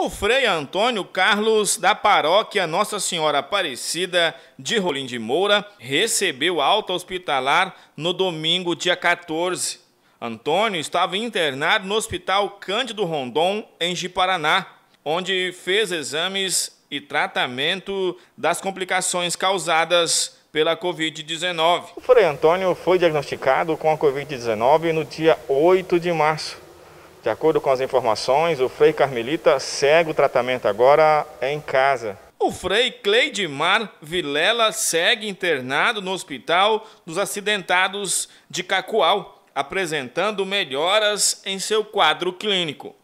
O Frei Antônio Carlos, da paróquia Nossa Senhora Aparecida de Rolim de Moura, recebeu alta hospitalar no domingo, dia 14. Antônio estava internado no Hospital Cândido Rondon, em Jiparaná, onde fez exames e tratamento das complicações causadas pela Covid-19. O Frei Antônio foi diagnosticado com a Covid-19 no dia 8 de março de acordo com as informações, o Frei Carmelita segue o tratamento agora em casa. O Frei Cleidmar Vilela segue internado no Hospital dos Acidentados de Cacoal, apresentando melhoras em seu quadro clínico.